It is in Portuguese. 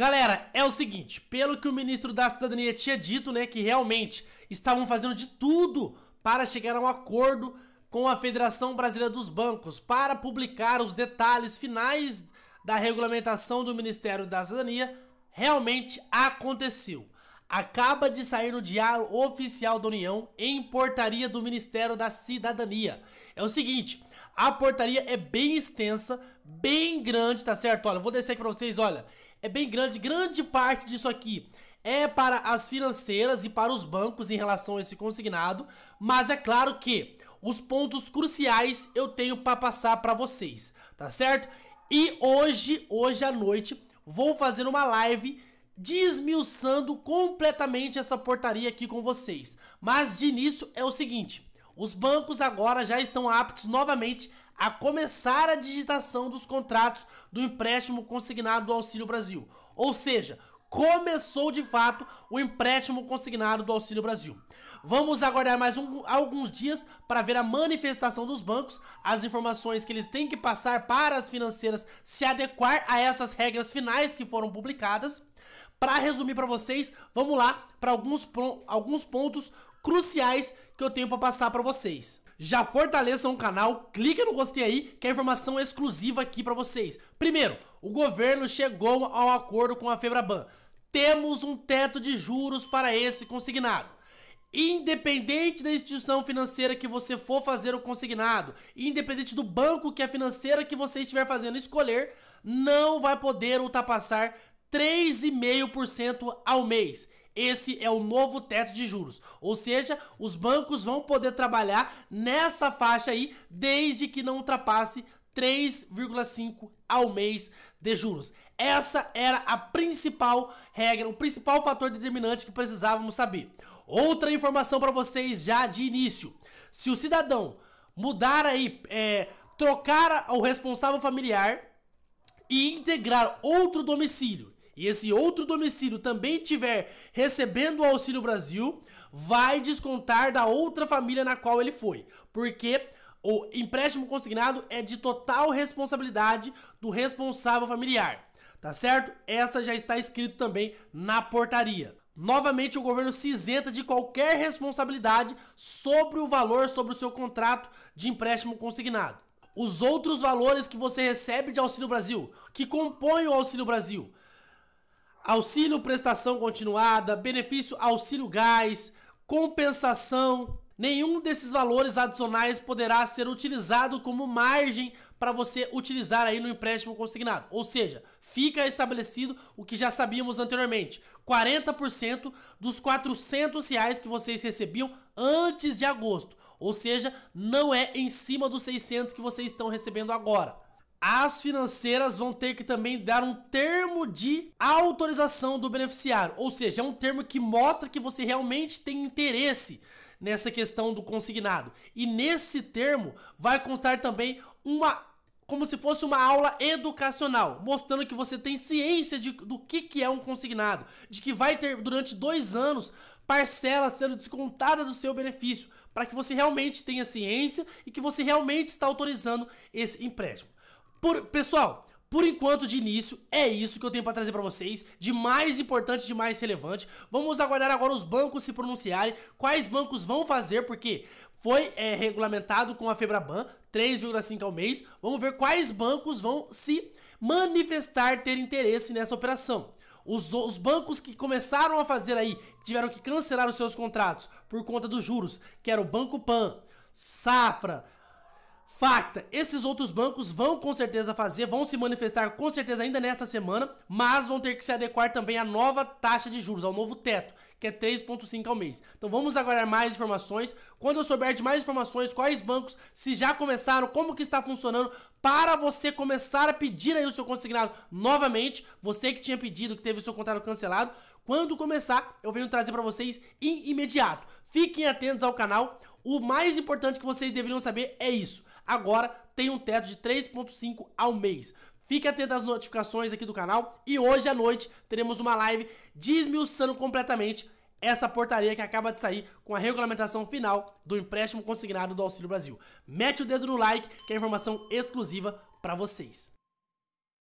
Galera, é o seguinte, pelo que o ministro da Cidadania tinha dito, né, que realmente estavam fazendo de tudo para chegar a um acordo com a Federação Brasileira dos Bancos para publicar os detalhes finais da regulamentação do Ministério da Cidadania, realmente aconteceu. Acaba de sair no Diário Oficial da União em portaria do Ministério da Cidadania. É o seguinte, a portaria é bem extensa, bem grande, tá certo? Olha, vou descer aqui pra vocês, olha. É bem grande, grande parte disso aqui é para as financeiras e para os bancos em relação a esse consignado. Mas é claro que os pontos cruciais eu tenho para passar para vocês, tá certo? E hoje, hoje à noite, vou fazer uma live desmiuçando completamente essa portaria aqui com vocês. Mas de início é o seguinte, os bancos agora já estão aptos novamente a começar a digitação dos contratos do empréstimo consignado do Auxílio Brasil. Ou seja, começou de fato o empréstimo consignado do Auxílio Brasil. Vamos aguardar mais um, alguns dias para ver a manifestação dos bancos, as informações que eles têm que passar para as financeiras se adequar a essas regras finais que foram publicadas. Para resumir para vocês, vamos lá para alguns, alguns pontos cruciais que eu tenho para passar para vocês já fortaleçam o canal, clica no gostei aí, que é informação exclusiva aqui para vocês. Primeiro, o governo chegou ao acordo com a Febraban. Temos um teto de juros para esse consignado. Independente da instituição financeira que você for fazer o consignado, independente do banco que é a financeira que você estiver fazendo escolher, não vai poder ultrapassar 3,5% ao mês. Esse é o novo teto de juros. Ou seja, os bancos vão poder trabalhar nessa faixa aí desde que não ultrapasse 3,5 ao mês de juros. Essa era a principal regra, o principal fator determinante que precisávamos saber. Outra informação para vocês já de início: se o cidadão mudar aí, é, trocar o responsável familiar e integrar outro domicílio e esse outro domicílio também tiver recebendo o Auxílio Brasil, vai descontar da outra família na qual ele foi. Porque o empréstimo consignado é de total responsabilidade do responsável familiar. Tá certo? Essa já está escrito também na portaria. Novamente, o governo se isenta de qualquer responsabilidade sobre o valor sobre o seu contrato de empréstimo consignado. Os outros valores que você recebe de Auxílio Brasil, que compõem o Auxílio Brasil, Auxílio prestação continuada, benefício auxílio gás, compensação. Nenhum desses valores adicionais poderá ser utilizado como margem para você utilizar aí no empréstimo consignado. Ou seja, fica estabelecido o que já sabíamos anteriormente: 40% dos 400 reais que vocês recebiam antes de agosto. Ou seja, não é em cima dos 600 que vocês estão recebendo agora as financeiras vão ter que também dar um termo de autorização do beneficiário, ou seja, é um termo que mostra que você realmente tem interesse nessa questão do consignado. E nesse termo vai constar também uma como se fosse uma aula educacional, mostrando que você tem ciência de, do que, que é um consignado, de que vai ter durante dois anos parcela sendo descontada do seu benefício, para que você realmente tenha ciência e que você realmente está autorizando esse empréstimo. Por, pessoal, por enquanto, de início, é isso que eu tenho para trazer para vocês, de mais importante, de mais relevante. Vamos aguardar agora os bancos se pronunciarem, quais bancos vão fazer, porque foi é, regulamentado com a Febraban, 3,5 ao mês. Vamos ver quais bancos vão se manifestar ter interesse nessa operação. Os, os, bancos que começaram a fazer aí, tiveram que cancelar os seus contratos por conta dos juros, que era o Banco Pan, Safra, Facta, esses outros bancos vão com certeza fazer, vão se manifestar com certeza ainda nesta semana, mas vão ter que se adequar também à nova taxa de juros, ao novo teto, que é 3,5 ao mês. Então vamos aguardar mais informações. Quando eu souber de mais informações, quais bancos, se já começaram, como que está funcionando, para você começar a pedir aí o seu consignado novamente, você que tinha pedido, que teve o seu contrato cancelado, quando começar, eu venho trazer para vocês em imediato. Fiquem atentos ao canal. O mais importante que vocês deveriam saber é isso. Agora tem um teto de 3.5 ao mês. Fique atento às notificações aqui do canal e hoje à noite teremos uma live desmiuçando completamente essa portaria que acaba de sair com a regulamentação final do empréstimo consignado do Auxílio Brasil. Mete o dedo no like que é informação exclusiva para vocês.